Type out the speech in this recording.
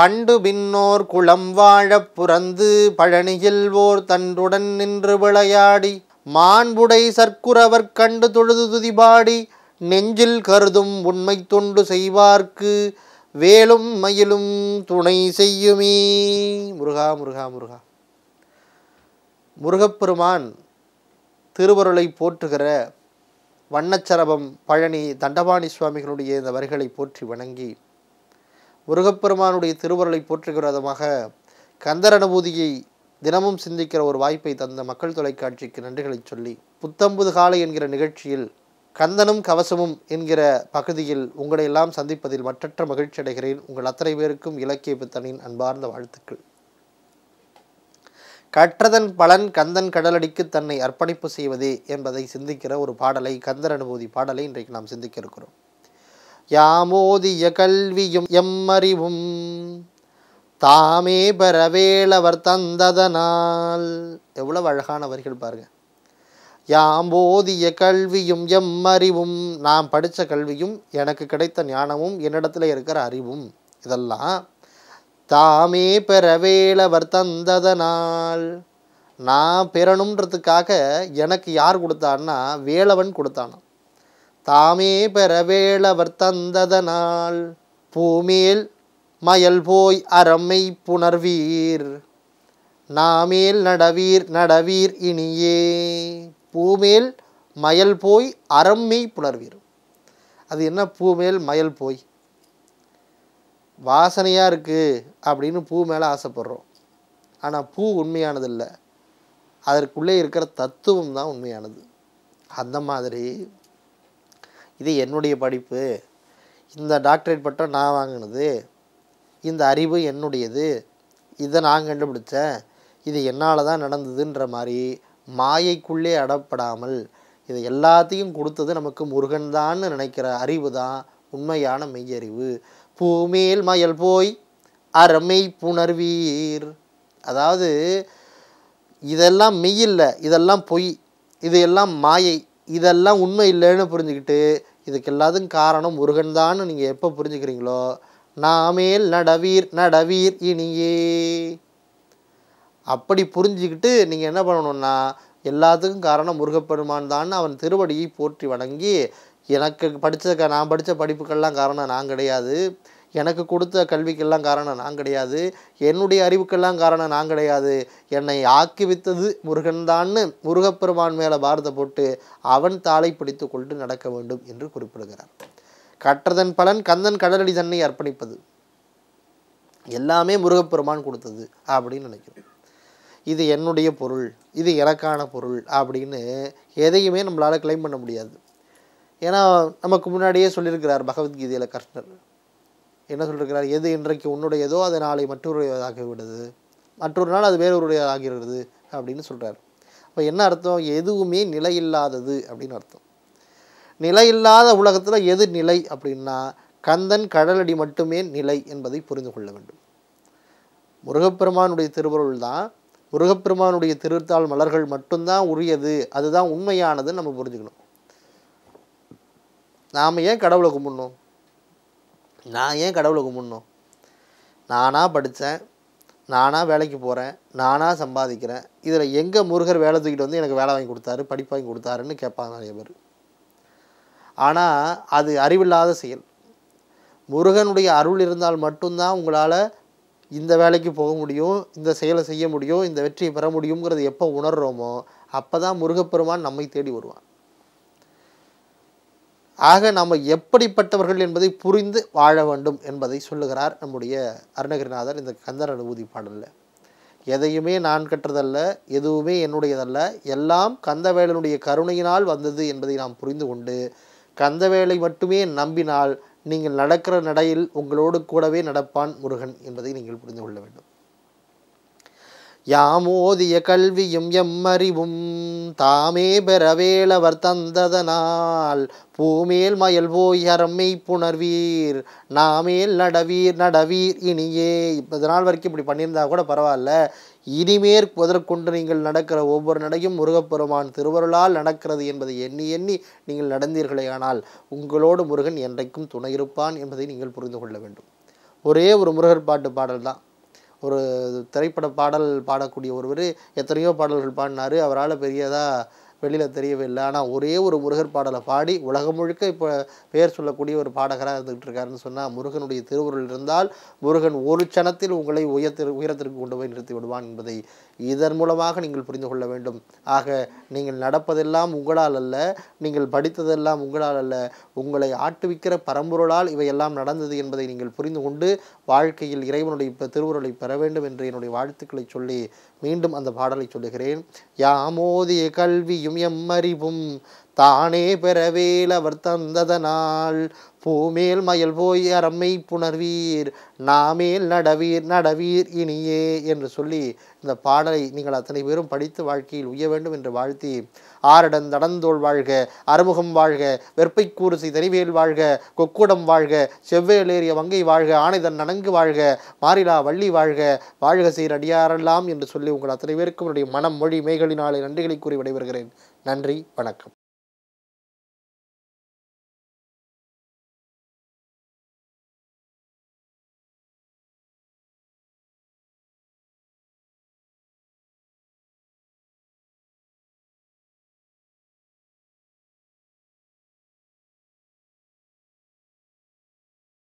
பண்டு பின்னோர் குளம் வாழப் புறந்து பழனியில் ஓர் தன்றுடன் நின்று விளையாடி மாண்புடை சர்க்குரவர் கண்டு தொழுது துதிபாடி நெஞ்சில் கருதும் உண்மை தொண்டு செய்வார்க்கு வேலும் மயிலும் துணை செய்யுமே முருகா முருகா முருகா முருகப்பெருமான் திருவருளை போற்றுகிற வண்ணச்சரபம் பழனி தண்டபாணி சுவாமிகளுடைய இந்த வரிகளை போற்றி வணங்கி முருகப்பெருமானுடைய திருவருளை போற்றுகிற விதமாக கந்தர் அனுபூதியை தினமும் சிந்திக்கிற ஒரு வாய்ப்பை தந்த மக்கள் தொலைக்காட்சிக்கு நன்றிகளை சொல்லி புத்தம்புது காலை என்கிற நிகழ்ச்சியில் கந்தனும் கவசமும் என்கிற பகுதியில் உங்களை எல்லாம் சந்திப்பதில் மற்றற்ற மகிழ்ச்சி அடைகிறேன் உங்கள் அத்தனை பேருக்கும் இலக்கிய பித்தனின் அன்பார்ந்த வாழ்த்துக்கள் கற்றதன் பலன் கந்தன் கடலடிக்கு தன்னை அர்ப்பணிப்பு செய்வது என்பதை சிந்திக்கிற ஒரு பாடலை கந்தர் அனுபூதி பாடலை இன்றைக்கு நாம் சிந்திக்க இருக்கிறோம் யாமோதிய கல்வியும் எம்மறிவும் தாமே பெறவேளவர் தந்ததனால் எவ்வளவு அழகான வரிகள் பாருங்க யாம்போதிய கல்வியும் எம்மறிவும் நான் படித்த கல்வியும் எனக்கு கிடைத்த ஞானமும் என்னிடத்தில் இருக்கிற அறிவும் இதெல்லாம் தாமே பெறவேளவர் தந்ததனால் நான் பெறணுன்றதுக்காக எனக்கு யார் கொடுத்தான்னா வேளவன் கொடுத்தானா தாமே பெறவேளவர் தந்ததனால் பூமேல் மயல் போய் அறமை புணர்வீர் நாமேல் நடவீர் நடவீர் இனியே பூமேல் மயல் போய் அறம்மை புணர்வீர் அது என்ன பூமேல் மயல் போய் வாசனையாக இருக்குது அப்படின்னு பூ மேலே ஆசைப்படுறோம் ஆனால் பூ உண்மையானது இல்லை அதற்குள்ளே இருக்கிற தத்துவம் தான் உண்மையானது அந்த மாதிரி இது என்னுடைய படிப்பு இந்த டாக்டரேட் பட்டம் நான் வாங்கினது இந்த அறிவு என்னுடையது இதை நான் கண்டுபிடிச்சேன் இது என்னால் தான் நடந்ததுன்ற மாதிரி மாயைக்குள்ளே அடப்படாமல் இது எல்லாத்தையும் கொடுத்தது நமக்கு முருகன் நினைக்கிற அறிவு தான் உண்மையான மெய்யறிவு பூமேல் மயல் போய் அறமை புணர்வீர் அதாவது இதெல்லாம் மெய்யில்லை இதெல்லாம் பொய் இது எல்லாம் மாயை இதெல்லாம் உண்மை இல்லைன்னு புரிஞ்சுக்கிட்டு இதுக்கு எல்லாத்துக்கும் காரணம் முருகன் தான்னு நீங்கள் எப்போ புரிஞ்சுக்கிறீங்களோ நாமேல் நடவீர் நடவீர் இனியே அப்படி புரிஞ்சுக்கிட்டு நீங்கள் என்ன பண்ணணும்னா எல்லாத்துக்கும் காரணம் முருகப்பெருமான் தான் அவன் திருவடியை போற்றி வணங்கி எனக்கு படித்த நான் படித்த படிப்புக்கெல்லாம் காரணம் நான் கிடையாது எனக்கு கொடுத்த கல்விக்கெல்லாம் காரணம் நான் கிடையாது என்னுடைய அறிவுக்கெல்லாம் காரணம் நான் கிடையாது என்னை ஆக்கிவித்தது முருகன்தான்னு முருகப்பெருமான் மேலே பாரத போட்டு அவன் தாளை பிடித்து கொண்டு நடக்க வேண்டும் என்று குறிப்பிடுகிறார் கற்றதன் பலன் கந்தன் கடலடி தன்னை அர்ப்பணிப்பது எல்லாமே முருகப்பெருமான் கொடுத்தது அப்படின்னு நினைக்கிறோம் இது என்னுடைய பொருள் இது எனக்கான பொருள் அப்படின்னு எதையுமே நம்மளால் கிளைம் பண்ண முடியாது ஏன்னா நமக்கு முன்னாடியே சொல்லியிருக்கிறார் பகவத்கீதையில் கிருஷ்ணர் என்ன சொல்லியிருக்கிறார் எது இன்றைக்கு உன்னுடையதோ அது நாளை மற்றொருடையதாகிவிடுது மற்றொரு நாள் அது வேறொருடையதாகிறது அப்படின்னு சொல்கிறார் அப்போ என்ன அர்த்தம் எதுவுமே நிலை இல்லாதது அப்படின்னு அர்த்தம் நிலை இல்லாத உலகத்தில் எது நிலை அப்படின்னா கந்தன் கடலடி மட்டுமே நிலை என்பதை புரிந்து கொள்ள வேண்டும் முருகப்பெருமானுடைய திருவருள் தான் முருகப்பெருமானுடைய திருத்தாள் மலர்கள் மட்டும்தான் உரியது அதுதான் உண்மையானதுன்னு நம்ம புரிஞ்சுக்கணும் நாம் ஏன் கடவுளை கும்பிடணும் நான் ஏன் கடவுளை கும்பிடணும் நானாக படித்தேன் நானாக வேலைக்கு போகிறேன் நானாக சம்பாதிக்கிறேன் இதில் எங்கே முருகர் வேலை தூக்கிட்டு வந்து எனக்கு வேலை வாங்கி கொடுத்தாரு படிப்பு வாங்கி கொடுத்தாருன்னு கேட்பாங்க நிறைய பேர் ஆனால் அது அறிவில்லாத செயல் முருகனுடைய அருள் இருந்தால் மட்டும்தான் உங்களால் இந்த வேலைக்கு போக முடியும் இந்த செயலை செய்ய முடியும் இந்த வெற்றியை பெற முடியுங்கிறது எப்போ உணர்கிறோமோ அப்போ தான் முருகப்பெருமான் நம்மை தேடி வருவான் ஆக நாம் எப்படிப்பட்டவர்கள் என்பதை புரிந்து வாழ வேண்டும் என்பதை சொல்லுகிறார் நம்முடைய அருணகிரிநாதர் இந்த கந்தர் அனுபூதி பாடலில் எதையுமே நான் கற்றதல்ல எதுவுமே என்னுடையதல்ல எல்லாம் கந்தவேலனுடைய கருணையினால் வந்தது என்பதை நாம் புரிந்து கொண்டு கந்தவேலை மட்டுமே நம்பினால் நீங்கள் நடக்கிற நடையில் உங்களோடு கூடவே நடப்பான் முருகன் என்பதை நீங்கள் புரிந்து கொள்ள வேண்டும் யாமோதிய கல்வியும் எம்மறிவும் தாமே பெறவேளவர் தந்ததனால் பூமேல் மயல் போய் அறமை புணர்வீர் நாமேல் நடவீர் நடவீர் இனியே இப்போ நாள் வரைக்கும் இப்படி பண்ணியிருந்தா கூட பரவாயில்ல இனிமேற் முதற்கொண்டு நீங்கள் நடக்கிற ஒவ்வொரு நடையும் முருகப்பெருமான் திருவருளால் நடக்கிறது என்பதை எண்ணி எண்ணி நீங்கள் நடந்தீர்களே ஆனால் உங்களோடு முருகன் என்றைக்கும் துணை இருப்பான் என்பதை நீங்கள் புரிந்து கொள்ள வேண்டும் ஒரே ஒரு முருகர் பாட்டு பாடல் தான் ஒரு திரைப்பட பாடல் பாடக்கூடிய ஒருவர் எத்தனையோ பாடல்கள் பாடினாரு அவரால் பெரியதாக வெளியில் தெரியவில்லை ஆனால் ஒரே ஒரு முருகர் பாடலை பாடி உலகம் முழுக்க இப்போ பெயர் சொல்லக்கூடிய ஒரு பாடகராக இருந்துகிட்டு இருக்காருன்னு சொன்னால் முருகனுடைய திருவுருள் இருந்தால் முருகன் ஒரு க்ஷணத்தில் உங்களை உயர்த்தி உயரத்திற்கு கொண்டு போய் நிறுத்தி விடுவான் என்பதை இதன் மூலமாக நீங்கள் புரிந்து கொள்ள வேண்டும் ஆக நீங்கள் நடப்பதெல்லாம் உங்களால் அல்ல நீங்கள் படித்ததெல்லாம் உங்களால் அல்ல உங்களை ஆட்டுவிக்கிற பரம்பொருளால் இவையெல்லாம் நடந்தது என்பதை நீங்கள் புரிந்து கொண்டு வாழ்க்கையில் இறைவனுடைய திருவுருளை பெற வேண்டும் என்று என்னுடைய வாழ்த்துக்களை சொல்லி மீண்டும் அந்த பாடலை சொல்லுகிறேன் யாமோதிய கல்வியும் எம்மறிவும் தானே பெறவேல் அவர் தந்ததனால் பூமேல் மயல் போய் அறமை புணர்வீர் நாமேல் நடவீர் நடவீர் இனியே என்று சொல்லி இந்த பாடலை நீங்கள் அத்தனை பேரும் படித்து வாழ்க்கையில் உய்ய வேண்டும் என்று வாழ்த்தி ஆரடன் நடந்தோல் வாழ்க அறுமுகம் வாழ்க கூறுசை தனிவேல் வாழ்க கொக்குடம் வாழ்க செவ்வேலேறிய வங்கை வாழ்க ஆனைதன் நனங்கு வாழ்க மாரிலா வள்ளி வாழ்க வாழ்க சீர் அடியாரெல்லாம் என்று சொல்லி உங்கள் அத்தனை பேருக்கும் என்னுடைய மனம் மொழி மேகலினாலே நன்றிகளை கூறி விடைபெறுகிறேன் நன்றி வணக்கம்